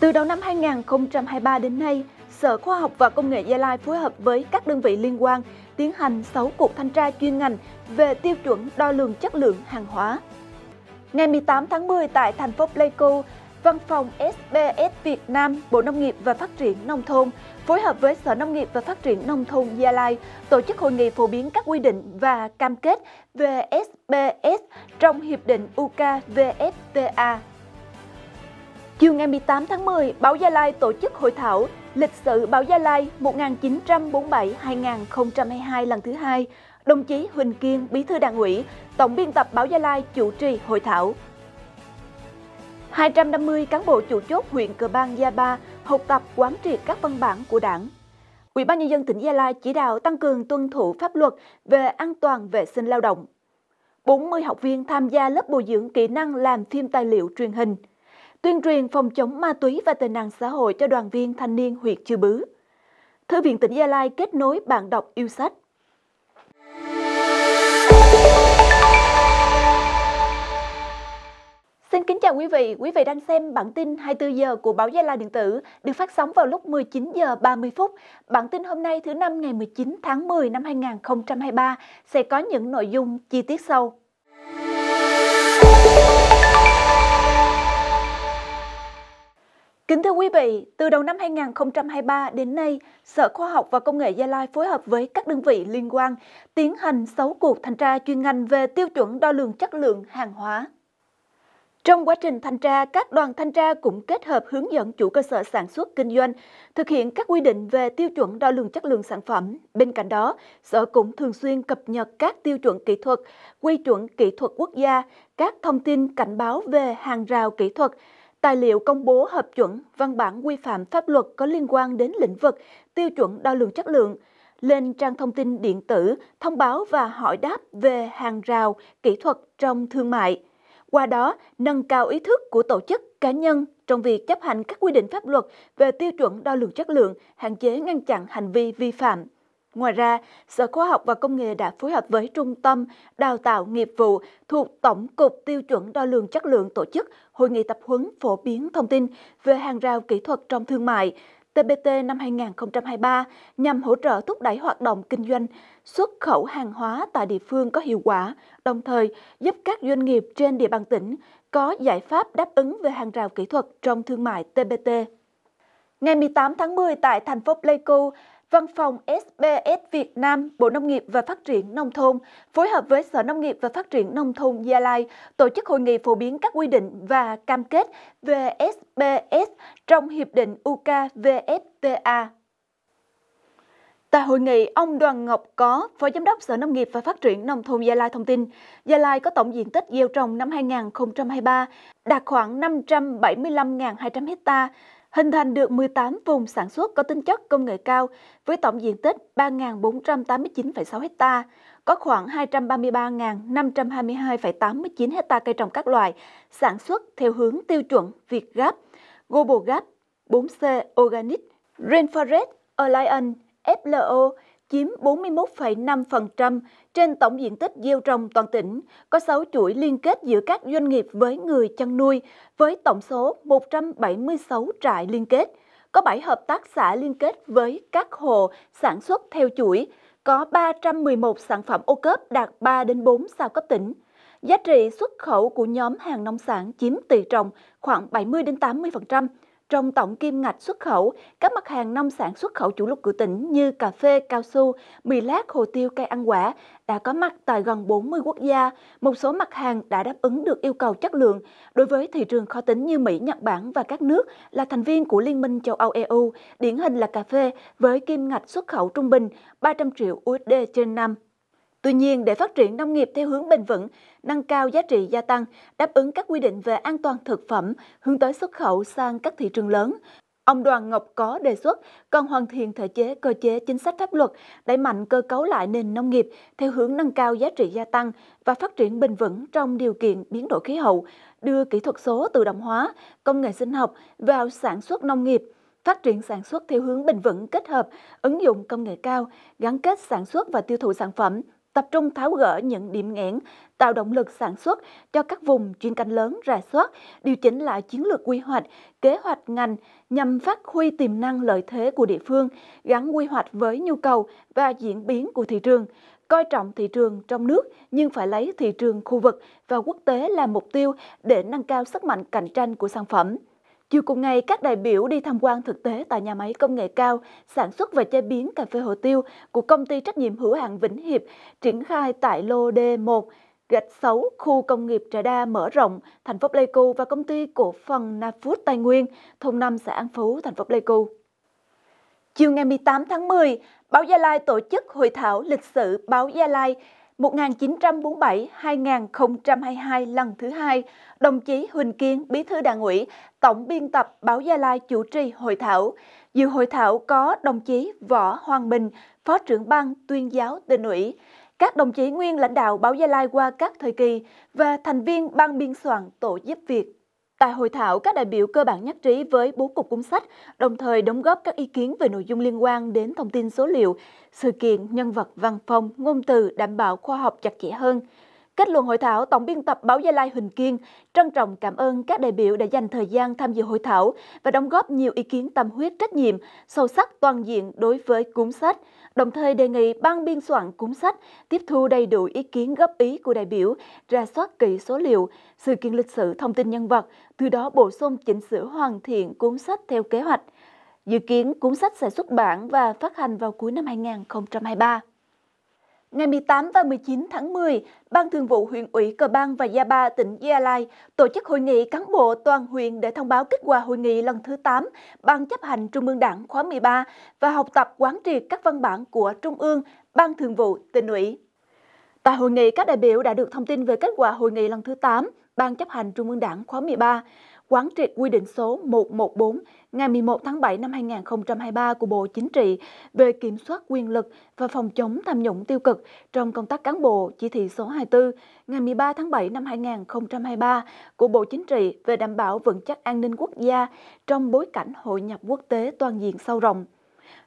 Từ đầu năm 2023 đến nay, Sở Khoa học và Công nghệ Gia Lai phối hợp với các đơn vị liên quan tiến hành 6 cuộc thanh tra chuyên ngành về tiêu chuẩn đo lường chất lượng hàng hóa. Ngày 18 tháng 10 tại thành phố Pleiku, Văn phòng SBS Việt Nam, Bộ Nông nghiệp và Phát triển Nông thôn phối hợp với Sở Nông nghiệp và Phát triển Nông thôn Gia Lai tổ chức hội nghị phổ biến các quy định và cam kết về SBS trong Hiệp định uk Chiều ngày 18 tháng 10, Báo Gia Lai tổ chức hội thảo Lịch sử Báo Gia Lai 1947-2022 lần thứ hai. Đồng chí Huỳnh Kiên, Bí thư Đảng ủy, Tổng biên tập Báo Gia Lai chủ trì hội thảo. 250 cán bộ chủ chốt huyện Cờ Bang Gia Ba học tập quán triệt các văn bản của Đảng. Ủy ban nhân dân tỉnh Gia Lai chỉ đạo tăng cường tuân thủ pháp luật về an toàn vệ sinh lao động. 40 học viên tham gia lớp bồi dưỡng kỹ năng làm phim tài liệu truyền hình – tuyên truyền phòng chống ma túy và tệ nạn xã hội cho đoàn viên thanh niên huyện Chư Bứ. Thư viện tỉnh Gia Lai kết nối bạn đọc yêu sách. Xin kính chào quý vị, quý vị đang xem bản tin 24 giờ của báo Gia Lai điện tử được phát sóng vào lúc 19 giờ 30 phút. Bản tin hôm nay thứ năm ngày 19 tháng 10 năm 2023 sẽ có những nội dung chi tiết sau. Kính thưa quý vị, từ đầu năm 2023 đến nay, Sở Khoa học và Công nghệ Gia Lai phối hợp với các đơn vị liên quan tiến hành 6 cuộc thanh tra chuyên ngành về tiêu chuẩn đo lường chất lượng hàng hóa. Trong quá trình thanh tra, các đoàn thanh tra cũng kết hợp hướng dẫn chủ cơ sở sản xuất kinh doanh thực hiện các quy định về tiêu chuẩn đo lường chất lượng sản phẩm. Bên cạnh đó, Sở cũng thường xuyên cập nhật các tiêu chuẩn kỹ thuật, quy chuẩn kỹ thuật quốc gia, các thông tin cảnh báo về hàng rào kỹ thuật, tài liệu công bố hợp chuẩn văn bản quy phạm pháp luật có liên quan đến lĩnh vực tiêu chuẩn đo lường chất lượng lên trang thông tin điện tử thông báo và hỏi đáp về hàng rào kỹ thuật trong thương mại qua đó nâng cao ý thức của tổ chức cá nhân trong việc chấp hành các quy định pháp luật về tiêu chuẩn đo lường chất lượng hạn chế ngăn chặn hành vi vi phạm Ngoài ra, Sở Khoa học và Công nghệ đã phối hợp với Trung tâm Đào tạo nghiệp vụ thuộc Tổng cục Tiêu chuẩn Đo lường Chất lượng tổ chức Hội nghị tập huấn phổ biến thông tin về hàng rào kỹ thuật trong thương mại TBT năm 2023 nhằm hỗ trợ thúc đẩy hoạt động kinh doanh, xuất khẩu hàng hóa tại địa phương có hiệu quả, đồng thời giúp các doanh nghiệp trên địa bàn tỉnh có giải pháp đáp ứng về hàng rào kỹ thuật trong thương mại TBT. Ngày 18 tháng 10 tại thành phố Pleiku, Văn phòng SBS Việt Nam, Bộ Nông nghiệp và Phát triển Nông thôn phối hợp với Sở Nông nghiệp và Phát triển Nông thôn Gia Lai tổ chức hội nghị phổ biến các quy định và cam kết về SBS trong Hiệp định UK-VFTA. Tại hội nghị, ông Đoàn Ngọc Có, Phó Giám đốc Sở Nông nghiệp và Phát triển Nông thôn Gia Lai thông tin, Gia Lai có tổng diện tích gieo trồng năm 2023 đạt khoảng 575.200 hecta, hình thành được 18 vùng sản xuất có tính chất công nghệ cao với tổng diện tích 3.489,6 ha, có khoảng 233.522,89 ha cây trồng các loại sản xuất theo hướng tiêu chuẩn Việt Gap, Global Gap, 4C Organic, Rainforest Alliance, FLO, chiếm 41,5% trên tổng diện tích gieo trồng toàn tỉnh, có 6 chuỗi liên kết giữa các doanh nghiệp với người chăn nuôi, với tổng số 176 trại liên kết, có 7 hợp tác xã liên kết với các hộ sản xuất theo chuỗi, có 311 sản phẩm ô cớp đạt 3 đến 4 sao cấp tỉnh. Giá trị xuất khẩu của nhóm hàng nông sản chiếm tỷ trọng khoảng 70 đến 80%, trong tổng kim ngạch xuất khẩu, các mặt hàng nông sản xuất khẩu chủ lực của tỉnh như cà phê, cao su, mì lát, hồ tiêu, cây ăn quả đã có mặt tại gần 40 quốc gia. Một số mặt hàng đã đáp ứng được yêu cầu chất lượng. Đối với thị trường khó tính như Mỹ, Nhật Bản và các nước là thành viên của Liên minh châu Âu EU, điển hình là cà phê với kim ngạch xuất khẩu trung bình 300 triệu USD trên năm. Tuy nhiên, để phát triển nông nghiệp theo hướng bền vững, nâng cao giá trị gia tăng, đáp ứng các quy định về an toàn thực phẩm, hướng tới xuất khẩu sang các thị trường lớn, Ông Đoàn Ngọc có đề xuất cần hoàn thiện thể chế, cơ chế, chính sách pháp luật, đẩy mạnh cơ cấu lại nền nông nghiệp theo hướng nâng cao giá trị gia tăng và phát triển bền vững trong điều kiện biến đổi khí hậu, đưa kỹ thuật số tự động hóa, công nghệ sinh học vào sản xuất nông nghiệp, phát triển sản xuất theo hướng bền vững kết hợp ứng dụng công nghệ cao, gắn kết sản xuất và tiêu thụ sản phẩm tập trung tháo gỡ những điểm nghẽn, tạo động lực sản xuất cho các vùng chuyên canh lớn rà soát, điều chỉnh lại chiến lược quy hoạch, kế hoạch ngành nhằm phát huy tiềm năng lợi thế của địa phương, gắn quy hoạch với nhu cầu và diễn biến của thị trường, coi trọng thị trường trong nước nhưng phải lấy thị trường khu vực và quốc tế làm mục tiêu để nâng cao sức mạnh cạnh tranh của sản phẩm. Chiều cùng ngày, các đại biểu đi tham quan thực tế tại nhà máy công nghệ cao sản xuất và chế biến cà phê hồ tiêu của công ty trách nhiệm hữu hạn Vĩnh Hiệp triển khai tại lô D1, gạch 6, khu công nghiệp Trà Đa mở rộng, thành phố Pleiku và công ty cổ phần Nafood Tây Nguyên, thôn 5 xã An Phú, thành phố Pleiku. Chiều ngày 18 tháng 10, Báo Gia Lai tổ chức hội thảo lịch sử Báo Gia Lai 1947-2022 lần thứ hai, đồng chí Huỳnh Kiến, Bí thư Đảng ủy, Tổng biên tập Báo Gia Lai chủ trì hội thảo. Dự hội thảo có đồng chí Võ Hoàng Bình, Phó trưởng ban tuyên giáo tỉnh ủy, các đồng chí nguyên lãnh đạo Báo Gia Lai qua các thời kỳ và thành viên ban biên soạn tổ giúp việc. Tại hội thảo, các đại biểu cơ bản nhất trí với bố cục cuốn sách, đồng thời đóng góp các ý kiến về nội dung liên quan đến thông tin số liệu, sự kiện, nhân vật, văn phong, ngôn từ đảm bảo khoa học chặt chẽ hơn, Kết luận hội thảo, Tổng biên tập báo Gia Lai Huỳnh Kiên trân trọng cảm ơn các đại biểu đã dành thời gian tham dự hội thảo và đóng góp nhiều ý kiến tâm huyết trách nhiệm, sâu sắc toàn diện đối với cuốn sách, đồng thời đề nghị ban biên soạn cuốn sách tiếp thu đầy đủ ý kiến góp ý của đại biểu, ra soát kỹ số liệu, sự kiện lịch sử thông tin nhân vật, từ đó bổ sung chỉnh sửa hoàn thiện cuốn sách theo kế hoạch. Dự kiến cuốn sách sẽ xuất bản và phát hành vào cuối năm 2023. Ngày 18 và 19 tháng 10, Ban Thường vụ huyện ủy Cờ Bang và Gia Ba tỉnh Gia Lai tổ chức hội nghị cán bộ toàn huyện để thông báo kết quả hội nghị lần thứ 8 Ban chấp hành Trung ương Đảng khóa 13 và học tập quán triệt các văn bản của Trung ương, Ban Thường vụ, tỉnh ủy. Tại hội nghị, các đại biểu đã được thông tin về kết quả hội nghị lần thứ 8 Ban chấp hành Trung ương Đảng khóa 13 quán triệt quy định số 114 ngày 11 tháng 7 năm 2023 của Bộ Chính trị về kiểm soát quyền lực và phòng chống tham nhũng tiêu cực trong công tác cán bộ chỉ thị số 24 ngày 13 tháng 7 năm 2023 của Bộ Chính trị về đảm bảo vững chắc an ninh quốc gia trong bối cảnh hội nhập quốc tế toàn diện sâu rộng.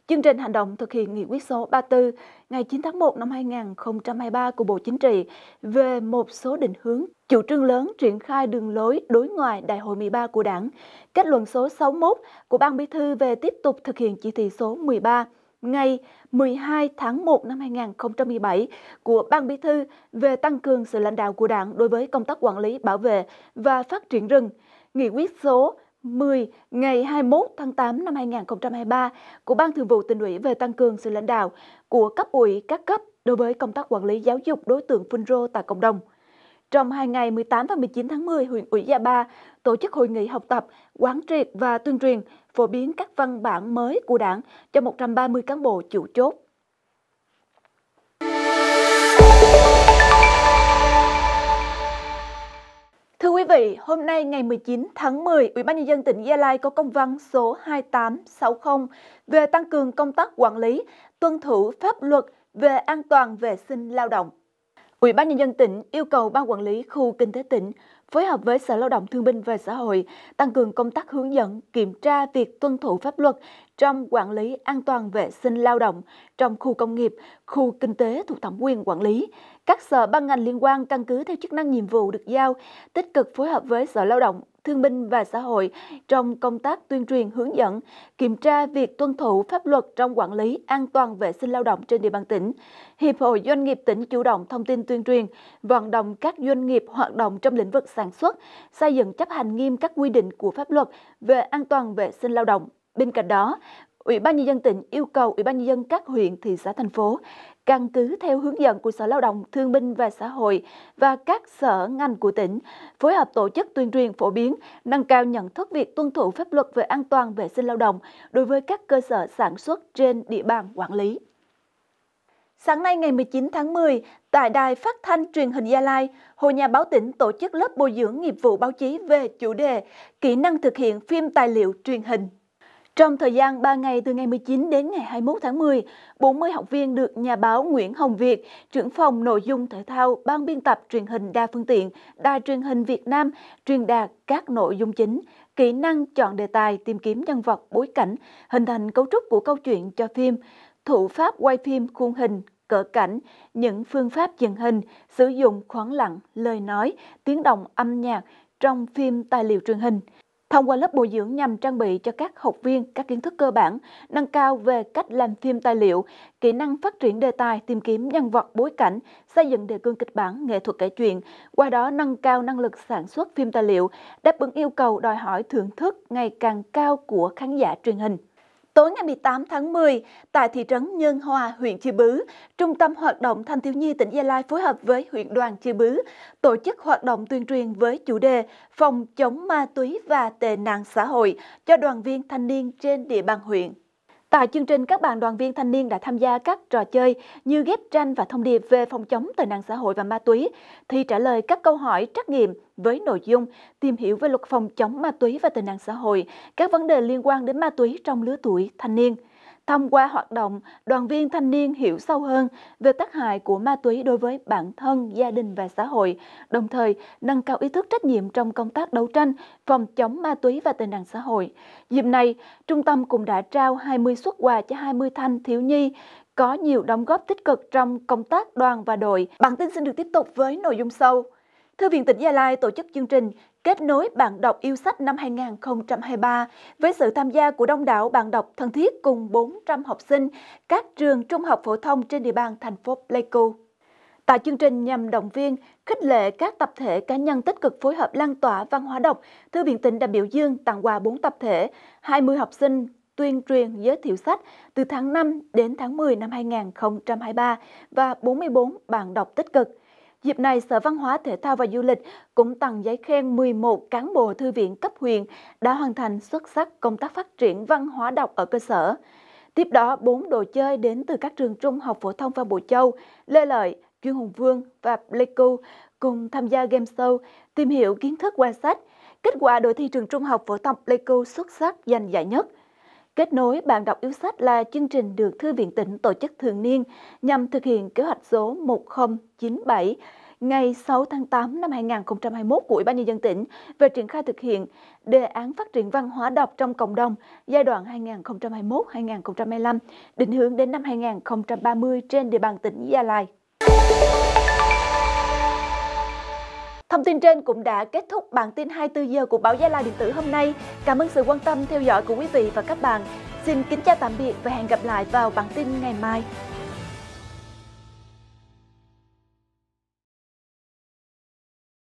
Chương trình hành động thực hiện nghị quyết số 34 ngày 9 tháng 1 năm 2023 của Bộ Chính trị về một số định hướng chủ trương lớn triển khai đường lối đối ngoại Đại hội 13 của Đảng, kết luận số 61 của Ban Bí thư về tiếp tục thực hiện chỉ thị số 13 ngày 12 tháng 1 năm 2017 của Ban Bí thư về tăng cường sự lãnh đạo của Đảng đối với công tác quản lý, bảo vệ và phát triển rừng, nghị quyết số 10 ngày 21 tháng 8 năm 2023 của Ban Thường vụ tỉnh ủy về tăng cường sự lãnh đạo của cấp ủy các cấp đối với công tác quản lý giáo dục đối tượng phun rô tại cộng đồng. Trong hai ngày 18 và 19 tháng 10, huyện ủy Gia Ba tổ chức hội nghị học tập, quán triệt và tuyên truyền phổ biến các văn bản mới của đảng cho 130 cán bộ chủ chốt. vị, hôm nay ngày 19 tháng 10, Ủy ban nhân dân tỉnh Gia Lai có công văn số 2860 về tăng cường công tác quản lý, tuân thủ pháp luật về an toàn vệ sinh lao động. Ủy ban nhân dân tỉnh yêu cầu ban quản lý khu kinh tế tỉnh phối hợp với Sở Lao động Thương binh và Xã hội tăng cường công tác hướng dẫn, kiểm tra việc tuân thủ pháp luật trong quản lý an toàn vệ sinh lao động trong khu công nghiệp, khu kinh tế thuộc thẩm quyền quản lý. Các sở ban ngành liên quan căn cứ theo chức năng nhiệm vụ được giao, tích cực phối hợp với Sở Lao động Thương binh và Xã hội trong công tác tuyên truyền hướng dẫn, kiểm tra việc tuân thủ pháp luật trong quản lý an toàn vệ sinh lao động trên địa bàn tỉnh. Hiệp hội Doanh nghiệp tỉnh chủ động thông tin tuyên truyền, vận động các doanh nghiệp hoạt động trong lĩnh vực sản xuất, xây dựng chấp hành nghiêm các quy định của pháp luật về an toàn vệ sinh lao động. Bên cạnh đó, Ủy ban nhân dân tỉnh yêu cầu Ủy ban nhân dân các huyện, thị xã thành phố căn cứ theo hướng dẫn của Sở Lao động, Thương binh và Xã hội và các sở ngành của tỉnh, phối hợp tổ chức tuyên truyền phổ biến, nâng cao nhận thức việc tuân thủ pháp luật về an toàn vệ sinh lao động đối với các cơ sở sản xuất trên địa bàn quản lý. Sáng nay ngày 19 tháng 10, tại Đài Phát thanh Truyền hình Gia Lai, Hội Nhà báo tỉnh tổ chức lớp bồi dưỡng nghiệp vụ báo chí về chủ đề Kỹ năng thực hiện phim tài liệu truyền hình. Trong thời gian 3 ngày từ ngày 19 đến ngày 21 tháng 10, 40 học viên được nhà báo Nguyễn Hồng Việt, trưởng phòng nội dung thể thao, ban biên tập truyền hình đa phương tiện, đài truyền hình Việt Nam truyền đạt các nội dung chính, kỹ năng chọn đề tài, tìm kiếm nhân vật, bối cảnh, hình thành cấu trúc của câu chuyện cho phim, thủ pháp quay phim khuôn hình, cỡ cảnh, những phương pháp dựng hình, sử dụng khoảng lặng, lời nói, tiếng động âm nhạc trong phim tài liệu truyền hình. Thông qua lớp bồi dưỡng nhằm trang bị cho các học viên các kiến thức cơ bản, nâng cao về cách làm phim tài liệu, kỹ năng phát triển đề tài, tìm kiếm nhân vật bối cảnh, xây dựng đề cương kịch bản, nghệ thuật kể chuyện, qua đó nâng cao năng lực sản xuất phim tài liệu, đáp ứng yêu cầu đòi hỏi thưởng thức ngày càng cao của khán giả truyền hình. Tối ngày 18 tháng 10, tại thị trấn Nhân Hòa, huyện Chư Bứ, Trung tâm Hoạt động Thanh thiếu nhi tỉnh Gia Lai phối hợp với huyện đoàn Chư Bứ tổ chức hoạt động tuyên truyền với chủ đề phòng chống ma túy và tệ nạn xã hội cho đoàn viên thanh niên trên địa bàn huyện. Tại chương trình, các bạn đoàn viên thanh niên đã tham gia các trò chơi như ghép tranh và thông điệp về phòng chống tệ nạn xã hội và ma túy, thi trả lời các câu hỏi trắc nghiệm với nội dung tìm hiểu về luật phòng chống ma túy và tệ nạn xã hội, các vấn đề liên quan đến ma túy trong lứa tuổi thanh niên – Thông qua hoạt động, đoàn viên thanh niên hiểu sâu hơn về tác hại của ma túy đối với bản thân, gia đình và xã hội, đồng thời nâng cao ý thức trách nhiệm trong công tác đấu tranh phòng chống ma túy và tệ nạn xã hội. Dịp này, trung tâm cũng đã trao 20 xuất quà cho 20 thanh thiếu nhi có nhiều đóng góp tích cực trong công tác đoàn và đội. Bản tin xin được tiếp tục với nội dung sau. Thư viện tỉnh Gia Lai tổ chức chương trình Kết nối bạn đọc yêu sách năm 2023 với sự tham gia của đông đảo bạn đọc thân thiết cùng 400 học sinh các trường trung học phổ thông trên địa bàn thành phố Pleiku. Tại chương trình nhằm động viên, khích lệ các tập thể cá nhân tích cực phối hợp lan tỏa văn hóa đọc, Thư viện tỉnh đã biểu dương tặng quà 4 tập thể, 20 học sinh tuyên truyền giới thiệu sách từ tháng 5 đến tháng 10 năm 2023 và 44 bạn đọc tích cực. Dịp này, Sở Văn hóa Thể thao và Du lịch cũng tặng giấy khen 11 cán bộ thư viện cấp huyện đã hoàn thành xuất sắc công tác phát triển văn hóa đọc ở cơ sở. Tiếp đó, 4 đồ chơi đến từ các trường trung học phổ thông và Bội Châu, Lê Lợi, Chuyên Hùng Vương và Pleiku cùng tham gia game show tìm hiểu kiến thức qua sách. Kết quả đội thi trường trung học phổ thông Pleiku xuất sắc giành giải nhất – Kết nối bạn đọc yêu sách là chương trình được Thư viện tỉnh tổ chức thường niên nhằm thực hiện kế hoạch số 1097 ngày 6 tháng 8 năm 2021 của Ủy ban nhân dân tỉnh về triển khai thực hiện đề án phát triển văn hóa đọc trong cộng đồng giai đoạn 2021-2025, định hướng đến năm 2030 trên địa bàn tỉnh Gia Lai. Thông tin trên cũng đã kết thúc bản tin 24 giờ của báo Gia Lai điện tử hôm nay. Cảm ơn sự quan tâm theo dõi của quý vị và các bạn. Xin kính chào tạm biệt và hẹn gặp lại vào bản tin ngày mai.